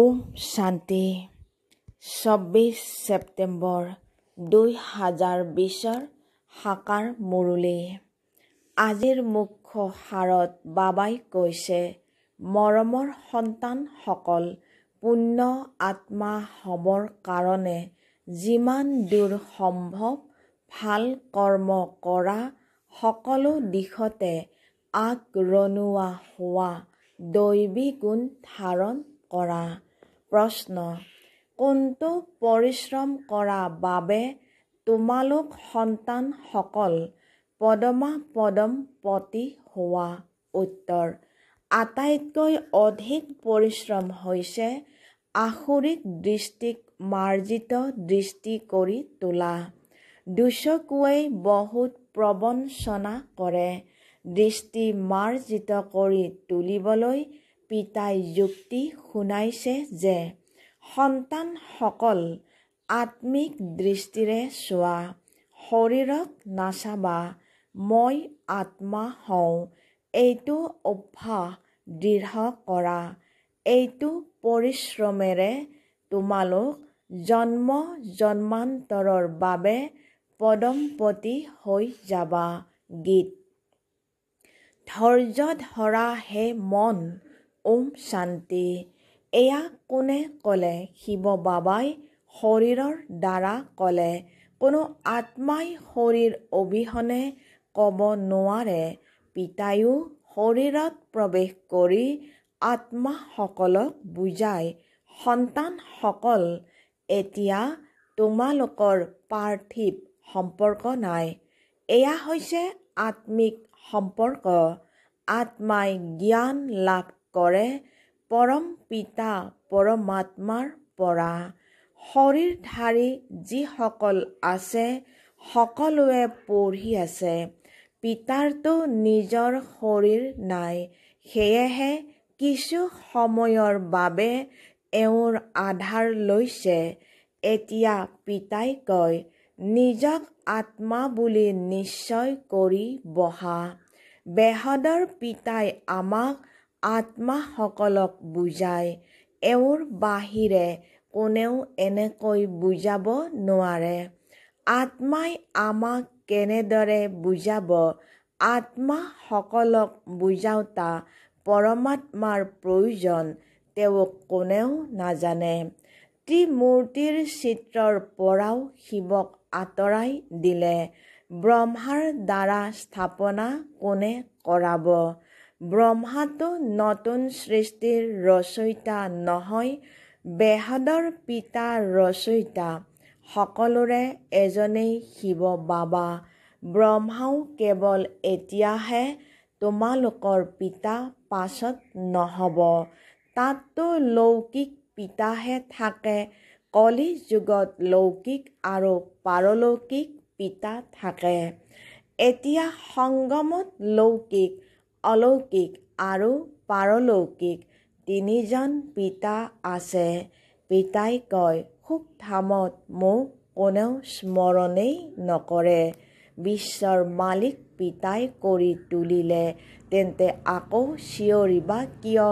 ওম শান্তি চৌব্বিছ ছেপ্টেম্বৰ দুই হাজাৰ বিছৰ শাকাৰ মুৰুলী আজিৰ মুখ্য সাৰত বাবাই কৈছে মৰমৰ সন্তানসকল পুণ্য আত্মা হ'বৰ কাৰণে যিমান দূৰ সম্ভৱ ভাল কৰ্ম কৰা সকলো দিশতে আগৰণুৱা হোৱা দৈৱী গুণ ধাৰণ কৰা প্ৰশ্ন কোনটো পৰিশ্ৰম কৰা বাবে তোমালোক সন্তানসকল পদমা পদম পতি হোৱা উত্তৰ আটাইতকৈ অধিক পৰিশ্ৰম হৈছে আসুৰিক দৃষ্টিক মাৰ্জিত দৃষ্টি কৰি তোলা দুচকুৱেই বহুত প্ৰবঞ্চনা কৰে দৃষ্টি মাৰ্জিত কৰি তুলিবলৈ পিতাই যুক্তি শুনাইছে যে সন্তানসকল আত্মিক দৃষ্টিৰে চোৱা শৰীৰক নাচাবা মই আত্মা হওঁ এইটো অভ্যাস দৃঢ় কৰা এইটো পৰিশ্ৰমেৰে তোমালোক জন্ম জন্মান্তৰৰ বাবে পদম্পতি হৈ যাবা গীত ধৈৰ্য ধৰা হে মন ওম শান্তি এয়া কোনে ক'লে শিৱ বাবাই শৰীৰৰ দ্বাৰা ক'লে কোনো আত্মাই শৰীৰ অবিহনে ক'ব নোৱাৰে পিতায়ো শৰীৰত প্ৰৱেশ কৰি আত্মাসকলক বুজাই সন্তানসকল এতিয়া তোমালোকৰ পাৰ্থিৱ সম্পৰ্ক নাই এয়া হৈছে আত্মিক সম্পৰ্ক আত্মাই জ্ঞান লাভ কৰে পৰম পিতা পৰমাত্মাৰ পৰা শৰীৰধাৰী যিসকল আছে সকলোৱে পঢ়ি আছে পিতাৰতো নিজৰ শৰীৰ নাই সেয়েহে কিছু সময়ৰ বাবে এওঁৰ আধাৰ লৈছে এতিয়া পিতাই কয় নিজক আত্মা বুলি নিশ্চয় কৰি বহা বেহদৰ পিতাই আমাক আত্মাসকলক বুজাই এওঁৰ বাহিৰে কোনেও এনেকৈ বুজাব নোৱাৰে আত্মাই আমাক কেনেদৰে বুজাব আত্মাসকলক বুজাওঁতা পৰমাত্মাৰ প্ৰয়োজন তেওঁক কোনেও নাজানে ত্ৰিমূৰ্তিৰ চিত্ৰৰ পৰাও শিৱক আঁতৰাই দিলে ব্ৰহ্মাৰ দ্বাৰা স্থাপনা কোনে কৰাব ব্ৰহ্মাটো নতুন সৃষ্টিৰ ৰচয়িতা নহয় বেহাদৰ পিতা ৰচয়িতা সকলোৰে এজনেই শিৱ বাবা ব্ৰহ্মাও কেৱল এতিয়াহে তোমালোকৰ পিতা পাছত নহ'ব তাততো লৌকিক পিতাহে থাকে কলি যুগত লৌকিক আৰু পাৰলৌকিক পিতা থাকে এতিয়া সংগমত লৌকিক অলৌকিক আৰু পাৰলৌকিক তিনিজন পিতা আছে পিতাই কয় সুখ ধামত মোক কোনেও স্মৰণেই নকৰে বিশ্বৰ মালিক পিতাই কৰি তুলিলে তেন্তে আকৌ চিঞৰিবা কিয়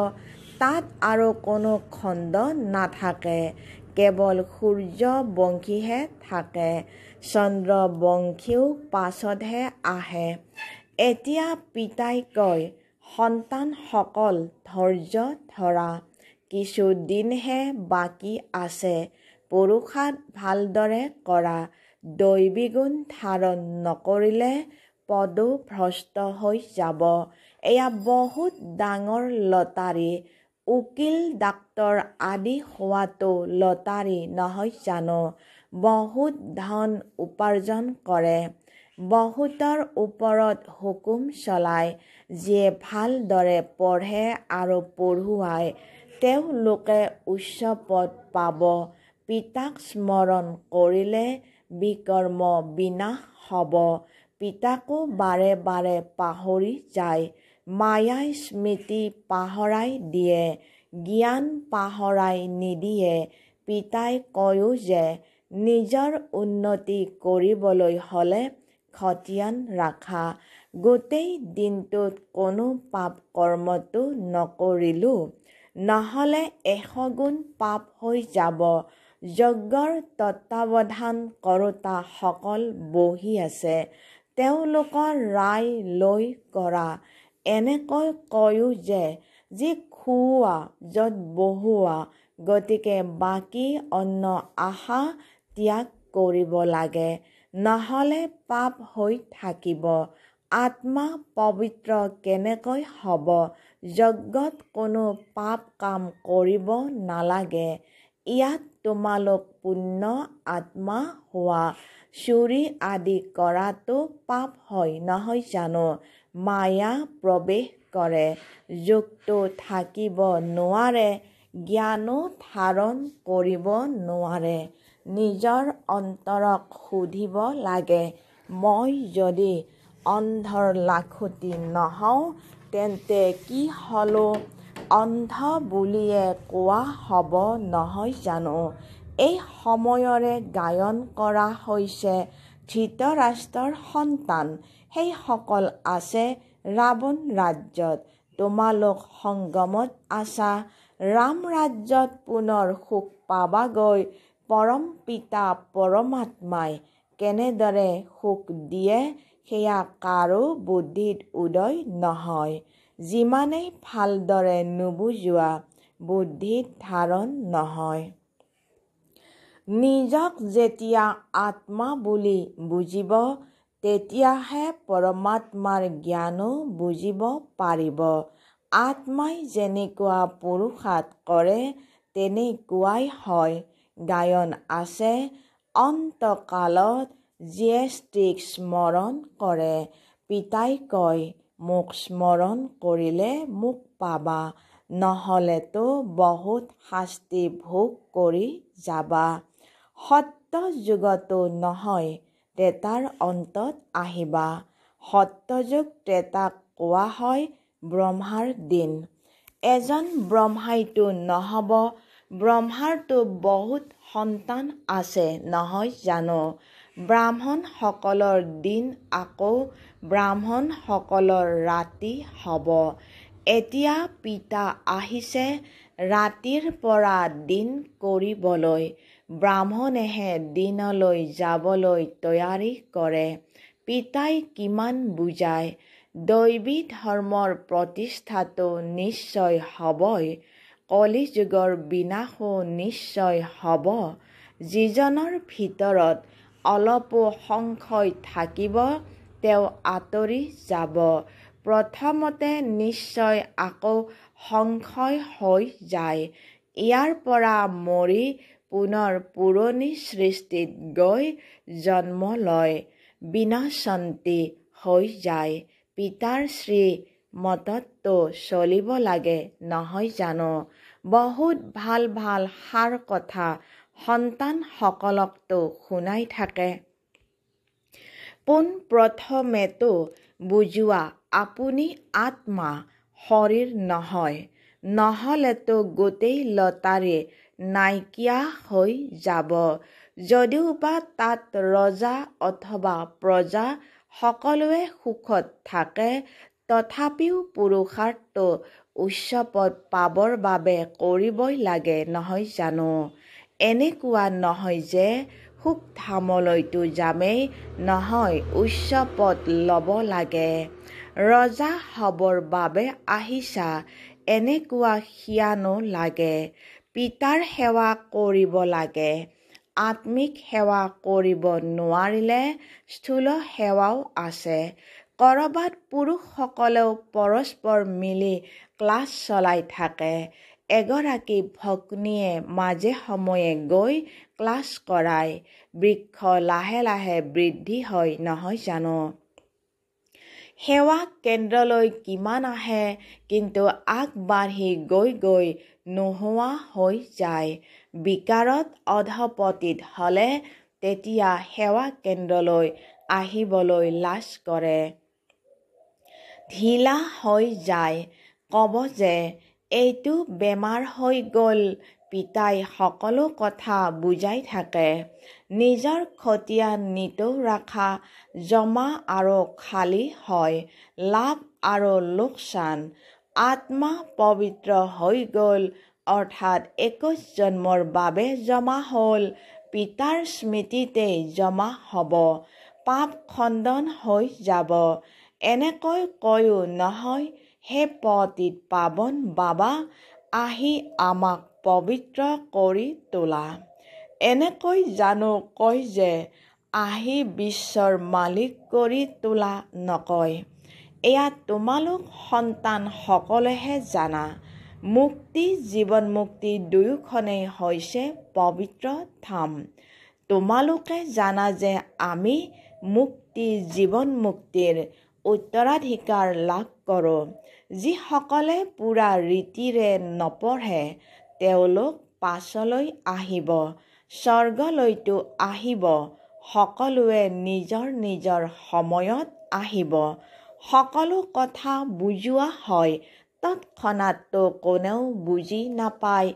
তাত আৰু কোনো খণ্ড নাথাকে কেৱল সূৰ্যবংশীহে থাকে চন্দ্ৰবংশীও পাছতহে আহে এতিয়া পিতাই কয় সন্তানসকল ধৈৰ্য ধৰা কিছুদিনহে বাকী আছে পুৰুষাত ভালদৰে কৰা দৈৱীগুণ ধাৰণ নকৰিলে পদো ভ্ৰষ্ট হৈ যাব এয়া বহুত ডাঙৰ লটাৰী উকিল ডাক্তৰ আদি হোৱাটো লটাৰী নহয় জানো বহুত ধন উপাৰ্জন কৰে বহুতৰ ওপৰত হুকুম চলায় যিয়ে ভালদৰে পঢ়ে আৰু পঢ়ুৱাই তেওঁলোকে উচ্চ পদ পাব পিতাক স্মৰণ কৰিলে বিকৰ্ম বিনাশ হ'ব পিতাকো বাৰে বাৰে পাহৰি যায় মায়াই স্মৃতি পাহৰাই দিয়ে জ্ঞান পাহৰাই নিদিয়ে পিতাই কয়ো যে নিজৰ উন্নতি কৰিবলৈ হ'লে খতিয়ান ৰাখা গোটেই দিনটোত কোনো পাপ কৰ্মটো নকৰিলোঁ নহ'লে এশ গুণ পাপ হৈ যাব যজ্ঞৰ তত্বাৱধান কৰোতাসকল বহি আছে তেওঁলোকৰ ৰায় লৈ কৰা এনেকৈ কয়ো যে যি খুওৱা য'ত বহুৱা গতিকে বাকী অন্য আশা ত্যাগ কৰিব লাগে নহ'লে পাপ হৈ থাকিব আত্মা পবিত্ৰ কেনেকৈ হ'ব যজ্ঞত কোনো পাপ কাম কৰিব নালাগে ইয়াত তোমালোক পুণ্য আত্মা হোৱা চুৰি আদি কৰাটো পাপ হয় নহয় জানো মায়া প্ৰৱেশ কৰে যোগটো থাকিব নোৱাৰে জ্ঞানো ধাৰণ কৰিব নোৱাৰে নিজৰ অন্তৰক সুধিব লাগে মই যদি অন্ধৰ লাখুটি নহওঁ তেন্তে কি হ'লোঁ অন্ধ বুলিয়ে কোৱা হ'ব নহয় জানো এই সময়ৰে গায়ন কৰা হৈছে ধৃতৰাষ্ট্ৰৰ সন্তান সেইসকল আছে ৰাৱণ ৰাজ্যত তোমালোক সংগমত আছা ৰাম ৰাজ্যত পুনৰ সুখ পাবাগৈ পৰম পিতা পৰমাত্মাই কেনেদৰে সুখ দিয়ে সেয়া কাৰো বুদ্ধিত উদয় নহয় যিমানেই ভালদৰে নুবুজোৱা বুদ্ধিত ধাৰণ নহয় নিজক যেতিয়া আত্মা বুলি বুজিব তেতিয়াহে পৰমাত্মাৰ জ্ঞানো বুজিব পাৰিব আত্মাই যেনেকুৱা পুৰুষাত কৰে তেনেকুৱাই হয় গায়ন আছে অন্তকালত জ্যেষ্ঠীক স্মৰণ কৰে পিতাই কয় মোক স্মৰণ কৰিলে মোক পাবা নহ'লেতো বহুত শাস্তি ভোগ কৰি যাবা সত্য যুগতো নহয় তেতাৰ অন্তত আহিবা সত্যযুগ ট্ৰেতাক কোৱা হয় ব্ৰহ্মাৰ দিন এজন ব্ৰহ্মাইতো নহ'ব ব্ৰহ্মাৰটো বহুত সন্তান আছে নহয় জানো ব্ৰাহ্মণসকলৰ দিন আকৌ ব্ৰাহ্মণসকলৰ ৰাতি হ'ব এতিয়া পিতা আহিছে ৰাতিৰ পৰা দিন কৰিবলৈ ব্ৰাহ্মণেহে দিনলৈ যাবলৈ তৈয়াৰী কৰে পিতাই কিমান বুজায় দৈৱী ধৰ্মৰ প্ৰতিষ্ঠাটো নিশ্চয় হ'বই কলি যুগৰ বিনাশো নিশ্চয় হ'ব যিজনৰ ভিতৰত অলপো সংশয় থাকিব তেওঁ আঁতৰি যাব প্ৰথমতে নিশ্চয় আকৌ সংশয় হৈ যায় ইয়াৰ পৰা মৰি পুনৰ পুৰণি সৃষ্টিত গৈ জন্ম লয় বিনাশান্তি হৈ যায় পিতাৰ শ্ৰী মততো চলিব লাগে নহয় জানো বহুত ভাল ভাল সাৰ কথা সন্তানসকলকতো শুনাই থাকে পোনপ্ৰথমেতো বুজোৱা আপুনি আত্মা শৰীৰ নহয় নহ'লেতো গোটেই লতাৰে নাইকিয়া হৈ যাব যদিওবা তাত ৰজা অথবা প্ৰজা সকলোৱে সুখত থাকে তথাপিও পুৰুষাৰ্থ উৎসৱত পাবৰ বাবে কৰিবই লাগে নহয় জানো এনেকুৱা নহয় যে সুখ ধামলৈতো যামেই নহয় উৎসৱত ল'ব লাগে ৰজা হ'বৰ বাবে আহিছা এনেকুৱা শিয়ানো লাগে পিতাৰ সেৱা কৰিব লাগে আত্মিক সেৱা কৰিব নোৱাৰিলে স্থূল সেৱাও আছে ক'ৰবাত পুৰুষসকলেও পৰস্পৰ মিলি ক্লাছ চলাই থাকে এগৰাকী ভগ্নীয়ে মাজে সময়ে গৈ ক্লাছ কৰায় বৃক্ষ লাহে লাহে বৃদ্ধি হয় নহয় জানো সেৱা কেন্দ্ৰলৈ কিমান আহে কিন্তু আগবাঢ়ি গৈ গৈ নোহোৱা হৈ যায় বিকাৰত অধপতিত হ'লে তেতিয়া সেৱা কেন্দ্ৰলৈ আহিবলৈ লাজ কৰে ঢিলা হৈ যায় ক'ব যে এইটো বেমাৰ হৈ গ'ল পিতাই সকলো কথা বুজাই থাকে নিজৰ খতিয়া নিতৌ ৰাখা জমা আৰু খালী হয় লাভ আৰু লোকচান আত্মা পবিত্ৰ হৈ গ'ল অৰ্থাৎ একৈছ জন্মৰ বাবে জমা হ'ল পিতাৰ স্মৃতিতে জমা হ'ব পাপ খণ্ডন হৈ যাব এনেকৈ কয়ো নহয় সেই পতিত পাৱন বাবা আহি আমাক পবিত্ৰ কৰি তোলা এনেকৈ জানো কয় যে আহি বিশ্বৰ মালিক কৰি তোলা নকয় এয়া তোমালোক সন্তানসকলেহে জানা মুক্তি জীৱন মুক্তি দুয়োখনেই হৈছে পবিত্ৰ ধাম তোমালোকে জানা যে আমি মুক্তি জীৱন মুক্তিৰ উত্তৰাধিকাৰ লাভ কৰোঁ যিসকলে পূৰা ৰীতিৰে নপঢ়ে তেওঁলোক পাছলৈ আহিব স্বৰ্গলৈতো আহিব সকলোৱে নিজৰ নিজৰ সময়ত আহিব সকলো কথা বুজোৱা হয় তৎক্ষণাতো কোনেও বুজি নাপায়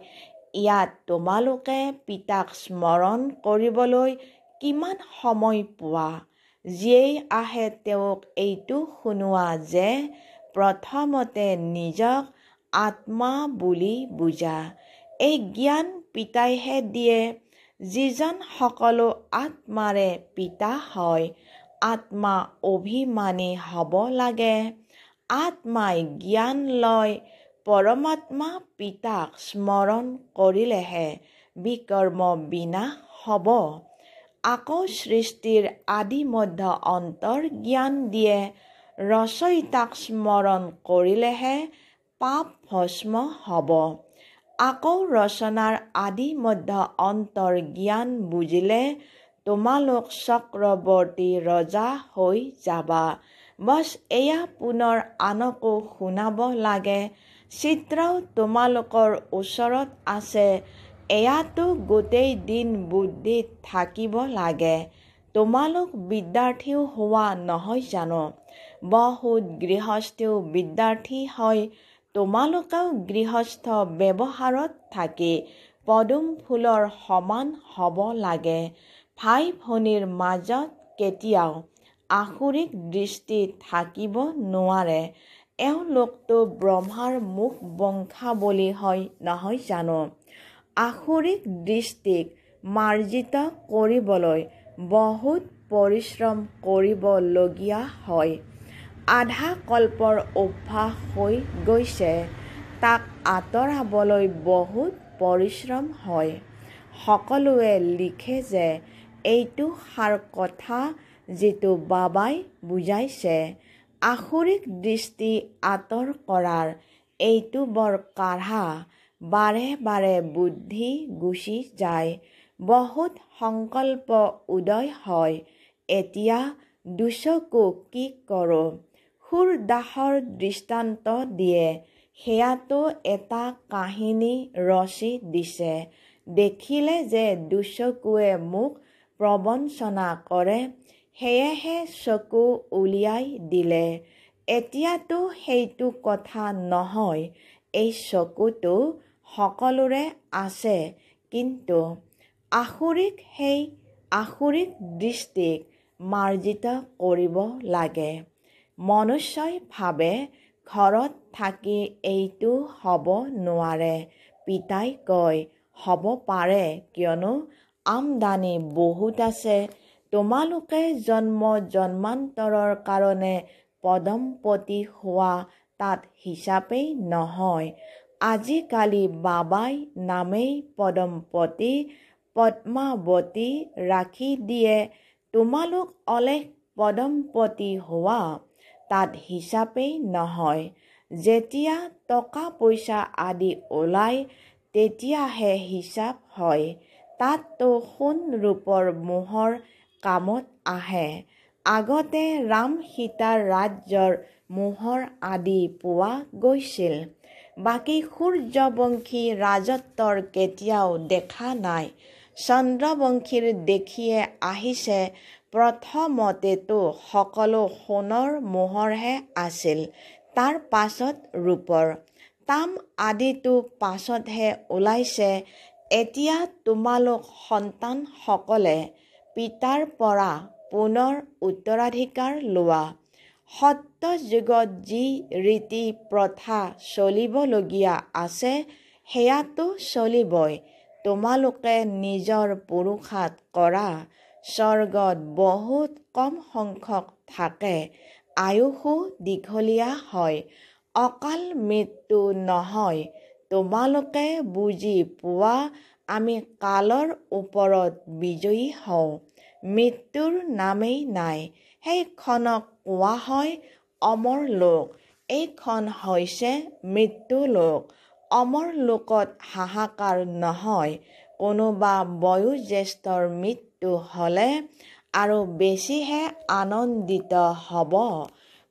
ইয়াত তোমালোকে পিতাক স্মৰণ কৰিবলৈ কিমান সময় পোৱা যিয়েই আহে তেওঁক এইটো শুনোৱা যে প্ৰথমতে নিজক আত্মা বুলি বুজা এই জ্ঞান পিতাইহে দিয়ে যিজন সকলো আত্মাৰে পিতা হয় আত্মা অভিমানী হ'ব লাগে আত্মাই জ্ঞান লয় পৰমাত্মা পিতাক স্মৰণ কৰিলেহে বিকৰ্ম বিনাশ হ'ব আকৌ সৃষ্টিৰ আদি মধ্য অন্তৰ জ্ঞান দিয়ে ৰচয়িতাক স্মৰণ কৰিলেহে পাপ ভস্ম হ'ব আকৌ ৰচনাৰ আদি মধ্য অন্তৰ জ্ঞান বুজিলে তোমালোক চক্ৰৱৰ্তী ৰজা হৈ যাবা বছ এয়া পুনৰ আনকো শুনাব লাগে চিত্ৰও তোমালোকৰ ওচৰত আছে এয়াতো গোটেই দিন বুদ্ধিত থাকিব লাগে তোমালোক বিদ্যাৰ্থীও হোৱা নহয় জানো বহুত গৃহস্থও বিদ্যাৰ্থী হয় তোমালোকেও গৃহস্থ ব্যৱহাৰত থাকি পদুম ফুলৰ সমান হ'ব লাগে ভাই ভনীৰ মাজত কেতিয়াও আসুৰিক দৃষ্টি থাকিব নোৱাৰে এওঁলোকটো ব্ৰহ্মাৰ মুখ বংশাৱলী হয় নহয় জানো আখৰিক দৃষ্টিক মাৰ্জিত কৰিবলৈ বহুত পৰিশ্ৰম কৰিবলগীয়া হয় আধা কল্পৰ অভ্যাস হৈ গৈছে তাক আঁতৰাবলৈ বহুত পৰিশ্ৰম হয় সকলোৱে লিখে যে এইটো সাৰ কথা যিটো বাবাই বুজাইছে আখৰিক দৃষ্টি আঁতৰ কৰাৰ এইটো বৰ কাঢ়া বাৰে বাৰে বুদ্ধি গুচি যায় বহুত সংকল্প উদয় হয় এতিয়া দুচকু কি কৰোঁ সুৰ দাসৰ দৃষ্টান্ত দিয়ে সেয়াতো এটা কাহিনী ৰচি দিছে দেখিলে যে দুচকুৱে মোক প্ৰবঞ্চনা কৰে সেয়েহে চকু উলিয়াই দিলে এতিয়াতো সেইটো কথা নহয় এই চকুটো সকলোৰে আছে কিন্তু আসুৰিক সেই আসুৰিক দৃষ্টিক মাৰ্জিত কৰিব লাগে মনুষ্যভাৱে ঘৰত থাকি এইটো হ'ব নোৱাৰে পিতাই কয় হ'ব পাৰে কিয়নো আমদানি বহুত আছে তোমালোকে জন্ম জন্মান্তৰৰ কাৰণে পদমপতি হোৱা তাত হিচাপেই নহয় আজিকালি বাবাই নামেই পদমপতি পদ্মাৱতী ৰাখি দিয়ে তোমালোক অলেখ পদমপতি হোৱা তাত হিচাপেই নহয় যেতিয়া টকা পইচা আদি ওলায় তেতিয়াহে হিচাপ হয় তাততো সোণ ৰূপৰ মোহৰ কামত আহে আগতে ৰাম সীতাৰ ৰাজ্যৰ মোহৰ আদি পোৱা গৈছিল বাকী সূৰ্যবংশী ৰাজত্বৰ কেতিয়াও দেখা নাই চন্দ্ৰবংশীৰ দেখিয়ে আহিছে প্ৰথমতেতো সকলো সোণৰ মোহৰহে আছিল তাৰ পাছত ৰূপৰ তাম আদিটো পাছতহে ওলাইছে এতিয়া তোমালোক সন্তানসকলে পিতাৰ পৰা পুনৰ উত্তৰাধিকাৰ লোৱা সত্যযুগত যি ৰীতি প্ৰথা চলিবলগীয়া আছে সেয়াতো চলিবই তোমালোকে নিজৰ পুৰুষাত কৰা স্বৰ্গত বহুত কম সংখ্যক থাকে আয়ুসো দীঘলীয়া হয় অকাল মৃত্যু নহয় তোমালোকে বুজি পোৱা আমি কালৰ ওপৰত বিজয়ী হওঁ মৃত্যুৰ নামেই নাই সেইখনক কোৱা হয় অমৰ লোক এইখন হৈছে মৃত্যু লোক অমৰ লোকত হাহাকাৰ নহয় কোনোবা বয়োজ্যেষ্ঠৰ মৃত্যু হ'লে আৰু বেছিহে আনন্দিত হ'ব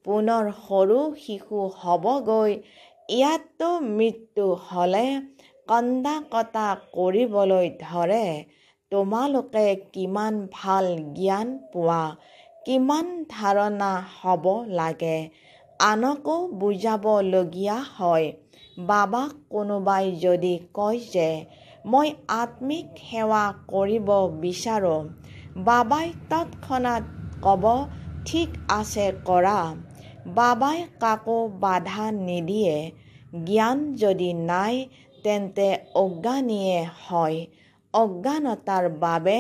পুনৰ সৰু শিশু হ'বগৈ ইয়াততো মৃত্যু হ'লে কন্দা কটা কৰিবলৈ ধৰে তোমালোকে কিমান ভাল জ্ঞান পোৱা কিমান ধাৰণা হ'ব লাগে আনকো বুজাবলগীয়া হয় বাবাক কোনোবাই যদি কয় যে মই আত্মিক সেৱা কৰিব বিচাৰোঁ বাবাই তৎক্ষণাত ক'ব ঠিক আছে কৰা বাবাই কাকো বাধা নিদিয়ে জ্ঞান যদি নাই তেন্তে অজ্ঞানীয়ে হয় অজ্ঞানতাৰ বাবে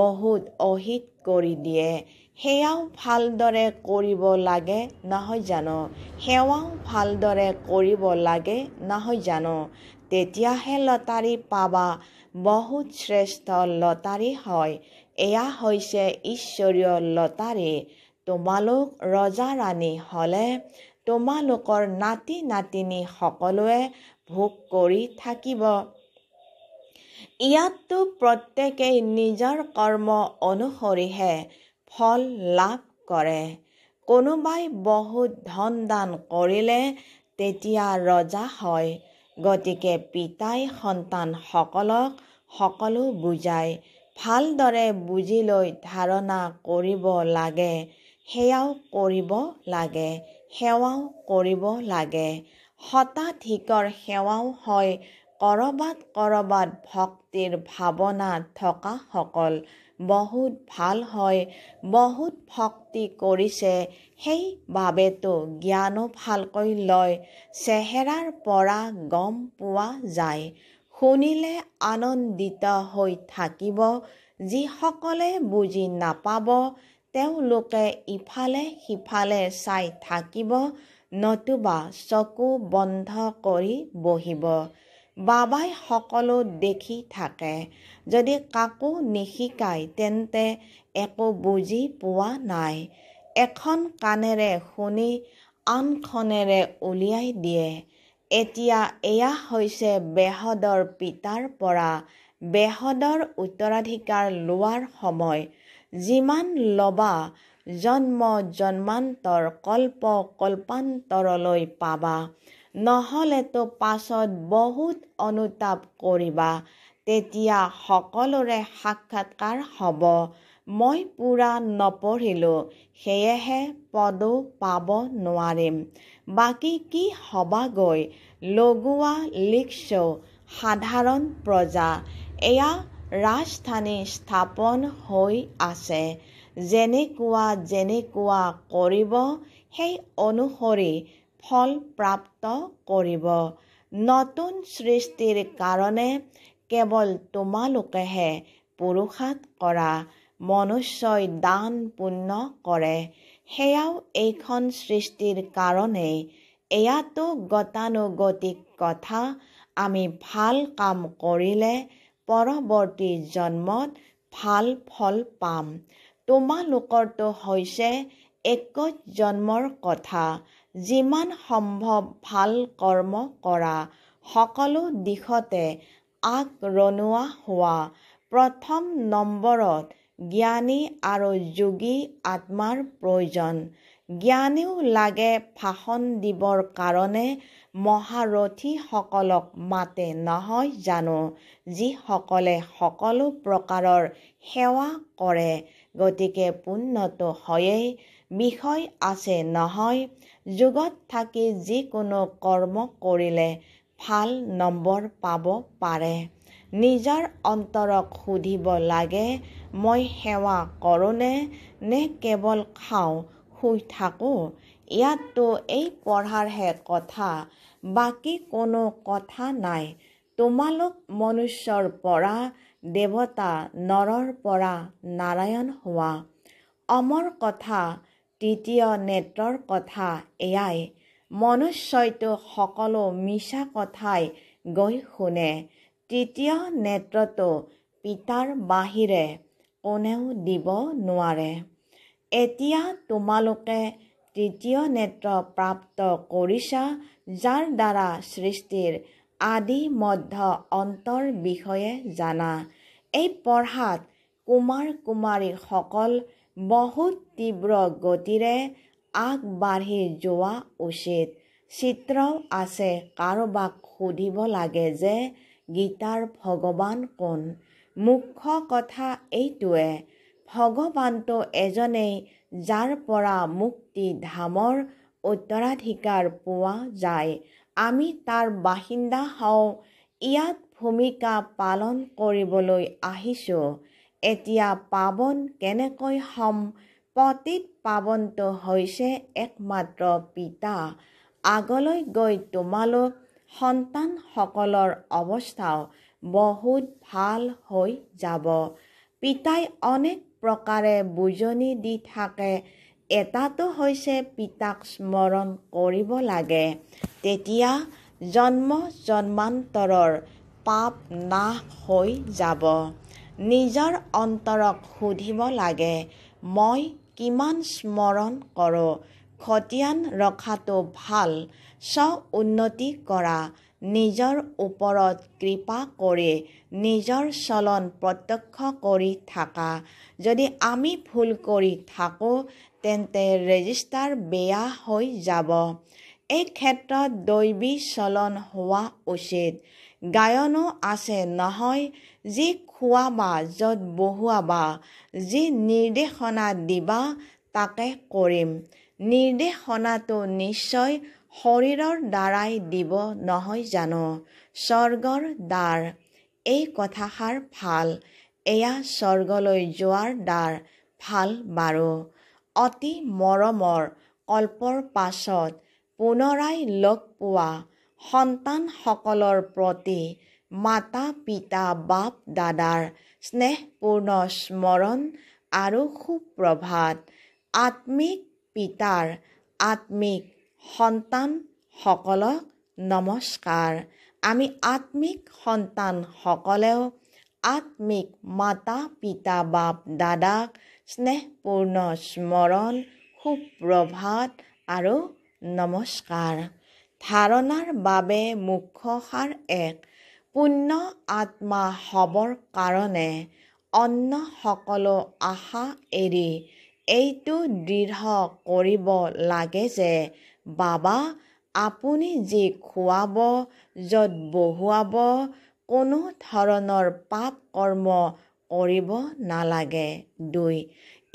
বহুত অহিত কৰি দিয়ে সেয়াও ভালদৰে কৰিব লাগে নহয় জানো সেৱাও ভালদৰে কৰিব লাগে নহয় জানো তেতিয়াহে লটাৰী পাবা বহুত শ্ৰেষ্ঠ লটাৰী হয় এয়া হৈছে ঈশ্বৰীয় লটাৰী তোমালোক ৰজা ৰাণী হ'লে তোমালোকৰ নাতি নাতিনী সকলোৱে ভোগ কৰি থাকিব ইয়াততো প্ৰত্যেকেই নিজৰ কৰ্ম অনুসৰিহে ফল লাভ কৰে কোনোবাই বহুত ধন দান কৰিলে তেতিয়া ৰজা হয় গতিকে পিতাই সন্তানসকলক সকলো বুজায় ভালদৰে বুজি লৈ ধাৰণা কৰিব লাগে সেয়াও কৰিব লাগে সেৱাও কৰিব লাগে শতাধিকৰ সেৱাও হয় ক'ৰবাত ক'ৰবাত ভক্তিৰ ভাৱনা থকাসকল বহুত ভাল হয় বহুত ভক্তি কৰিছে সেইবাবেতো জ্ঞানো ভালকৈ লয় চেহেৰাৰ পৰা গম পোৱা যায় শুনিলে আনন্দিত হৈ থাকিব যিসকলে বুজি নাপাব তেওঁলোকে ইফালে সিফালে চাই থাকিব নতুবা চকু বন্ধ কৰি বহিব বাবাই সকলো দেখি থাকে যদি কাকো নিশিকায় তেন্তে একো বুজি পোৱা নাই এখন কাণেৰে শুনি আনখনেৰে উলিয়াই দিয়ে এতিয়া এয়া হৈছে বেহদৰ পিতাৰ পৰা বেহদৰ উত্তৰাধিকাৰ লোৱাৰ সময় যিমান ল'বা জন্ম জন্মান্তৰ কল্প কল্পান্তৰলৈ পাবা নহ'লেতো পাছত বহুত অনুতাপ কৰিবা তেতিয়া সকলোৰে সাক্ষাৎকাৰ হ'ব মই পূৰা নপঢ়িলোঁ সেয়েহে পদো পাব নোৱাৰিম বাকী কি হ'বাগৈ লগোৱা লিখছ সাধাৰণ প্ৰজা এয়া ৰাজধানী স্থাপন হৈ আছে যেনেকুৱা যেনেকুৱা কৰিব সেই অনুসৰি ফল প্ৰাপ্ত কৰিব নতুন সৃষ্টিৰ কাৰণে কেৱল তোমালোকেহে পুৰুষাত কৰা মনুষ্যই দান পুণ্য কৰে সেয়াও এইখন সৃষ্টিৰ কাৰণেই এয়াতো গতানুগতিক কথা আমি ভাল কাম কৰিলে পৰৱৰ্তী জন্মত ভাল ফল পাম তোমালোকৰতো হৈছে একৈছ জন্মৰ কথা যিমান সম্ভৱ ভাল কৰ্ম কৰা সকলো দিশতে আগৰণুৱা হোৱা প্ৰথম নম্বৰত জ্ঞানী আৰু যোগী আত্মাৰ প্ৰয়োজন জ্ঞানীও লাগে ভাষণ দিবৰ কাৰণে মহাৰথীসকলক মাতে নহয় জানো যিসকলে সকলো প্ৰকাৰৰ সেৱা কৰে গতিকে পুণ্যটো হয়েই বিষয় আছে নহয় যুগত থাকি যিকোনো কৰ্ম কৰিলে ভাল নম্বৰ পাব পাৰে নিজৰ অন্তৰক সুধিব লাগে মই সেৱা কৰোঁনে নে কেৱল খাওঁ শুই থাকোঁ ইয়াততো এই পঢ়াৰহে কথা বাকী কোনো কথা নাই তোমালোক মনুষ্যৰ পৰা দেৱতা নৰৰ পৰা নাৰায়ণ হোৱা অমৰ কথা তৃতীয় নেত্ৰৰ কথা এয়াই মনুষ্যইটো সকলো মিছা কথাই গৈ শুনে তৃতীয় নেত্ৰটো পিতাৰ বাহিৰে কোনেও দিব নোৱাৰে এতিয়া তোমালোকে তৃতীয় নেত্ৰ প্ৰাপ্ত কৰিছা যাৰ দ্বাৰা সৃষ্টিৰ আদি মধ্য অন্তৰ বিষয়ে জানা এই পঢ়াত কুমাৰ কুমাৰীসকল বহুত তীব্ৰ গতিৰে আগবাঢ়ি যোৱা উচিত চিত্ৰও আছে কাৰোবাক সুধিব লাগে যে গীতাৰ ভগৱান কোন মুখ্য কথা এইটোৱে ভগৱানটো এজনেই যাৰ পৰা মুক্তি ধামৰ উত্তৰাধিকাৰ পোৱা যায় আমি তাৰ বাসিন্দা হওঁ ইয়াত ভূমিকা পালন কৰিবলৈ আহিছোঁ এতিয়া পাৱন কেনেকৈ হ'ম সম্পতিত পাৱন্ত হৈছে একমাত্ৰ পিতা আগলৈ গৈ তোমালোক সন্তানসকলৰ অৱস্থাও বহুত ভাল হৈ যাব পিতাই অনেক প্ৰকাৰে বুজনি দি থাকে এটাটো হৈছে পিতাক স্মৰণ কৰিব লাগে তেতিয়া জন্ম জন্মান্তৰৰ পাপ নাশ হৈ যাব নিজৰ অন্তৰক সুধিব লাগে মই কিমান স্মৰণ কৰোঁ খতিয়ান ৰখাটো ভাল স্ব উন্নতি কৰা নিজৰ ওপৰত কৃপা কৰি নিজৰ চলন প্ৰত্যক্ষ কৰি থকা যদি আমি ভুল কৰি থাকোঁ তেন্তে ৰেজিষ্টাৰ বেয়া হৈ যাব এই ক্ষেত্ৰত দৈৱী চলন হোৱা উচিত গায়নো আছে নহয় যি খোৱা বা য'ত বহোৱা বা যি নিৰ্দেশনা দিবা তাকে কৰিম নিৰ্দেশনাটো নিশ্চয় শৰীৰৰ দ্বাৰাই দিব নহয় জানো স্বৰ্গৰ দ্বাৰ এই কথাষাৰ ভাল এয়া স্বৰ্গলৈ যোৱাৰ দ্বাৰ ভাল বাৰু অতি মৰমৰ কল্পৰ পাছত পুনৰাই লগ পোৱা সন্তানসকলৰ প্ৰতি মাতা পিতা বাপ দাদাৰ স্নেহপূৰ্ণ স্মৰণ আৰু সুপ্ৰভাত আত্মিক পিতাৰ আত্মিক সন্তানসকলক নমস্কাৰ আমি আত্মিক সন্তানসকলেও আত্মিক মাতা পিতা বাপ দাদাক স্নেহপূৰ্ণ স্মৰণ সুপ্ৰভাত আৰু নমস্কাৰ ধাৰণাৰ বাবে মুখ্য সাৰ এক পূণ্য আত্মা হ'বৰ কাৰণে অন্য সকলো আশা এৰি এইটো দৃঢ় কৰিব লাগে যে বাবা আপুনি যি খুৱাব য'ত বহুৱাব কোনো ধৰণৰ পাপ কৰ্ম কৰিব নালাগে দুই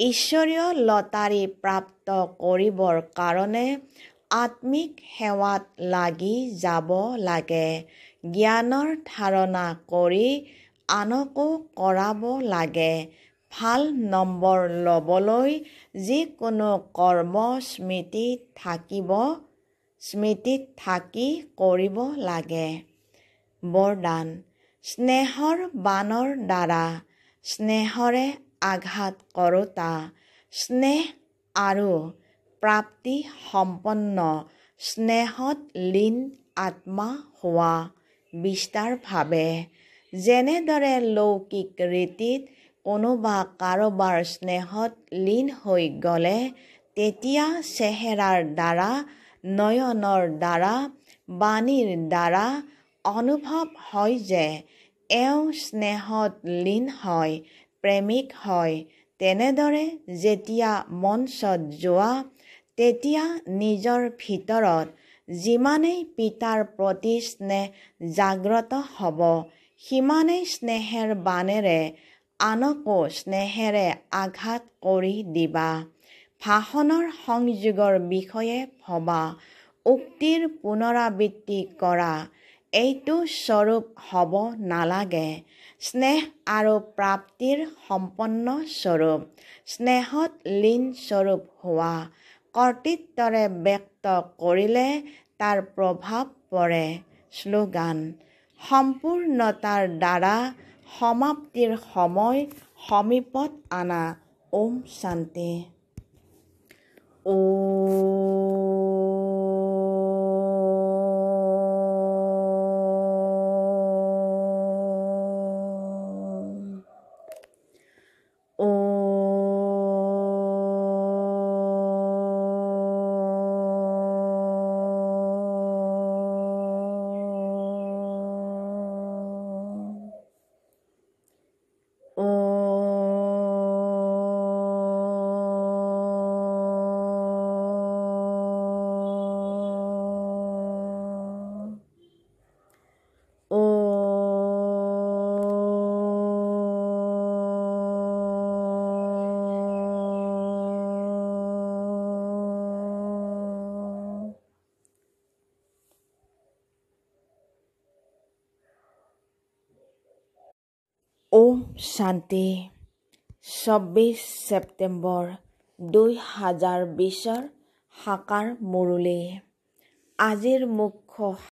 ঈশ্বৰীয় লটাৰী প্ৰাপ্ত কৰিবৰ কাৰণে আত্মিক সেৱাত লাগি যাব লাগে জ্ঞানৰ ধাৰণা কৰি আনকো কৰাব লাগে ভাল নম্বৰ ল'বলৈ যিকোনো কৰ্ম স্মৃতি থাকিব স্মৃতিত থাকি কৰিব লাগে বৰদান স্নেহৰ বানৰ দ্বাৰা স্নেহৰে আঘাত কৰোতা স্নেহ আৰু প্ৰাপ্তি সম্পন্ন স্নেহত লীন আত্মা হোৱা বিস্তাৰভাৱে যেনেদৰে লৌকিক ৰীতিত কোনোবা কাৰোবাৰ স্নেহত লীন হৈ গ'লে তেতিয়া চেহেৰাৰ দ্বাৰা নয়নৰ দ্বাৰা বাণীৰ দ্বাৰা অনুভৱ হয় যে এওঁ স্নেহত লীন হয় প্ৰেমিক হয় তেনেদৰে যেতিয়া মঞ্চত যোৱা তেতিয়া নিজৰ ভিতৰত যিমানেই পিতাৰ প্ৰতি স্নেহ জাগ্ৰত হ'ব সিমানেই স্নেহেৰ বাণেৰে আনকো স্নেহেৰে আঘাত কৰি দিবা ভাষণৰ সংযোগৰ বিষয়ে ভবা উক্তিৰ পুনৰাবৃত্তি কৰা এইটো স্বৰূপ হ'ব নালাগে স্নেহ আৰু প্ৰাপ্তিৰ সম্পন্ন স্বৰূপ স্নেহত লীন স্বৰূপ হোৱা কৰ্তৃত্বৰে ব্যক্ত কৰিলে তাৰ প্ৰভাৱ পৰে শ্লোগান সম্পূৰ্ণতাৰ দ্বাৰা সমাপ্তিৰ সময় সমীপত আনা ওম শান্তি ও শান্তি চৌব্বিছ ছেপ্টেম্বৰ দুই হাজাৰ বিছৰ সাকাৰ মুৰুলী আজিৰ মুখ্য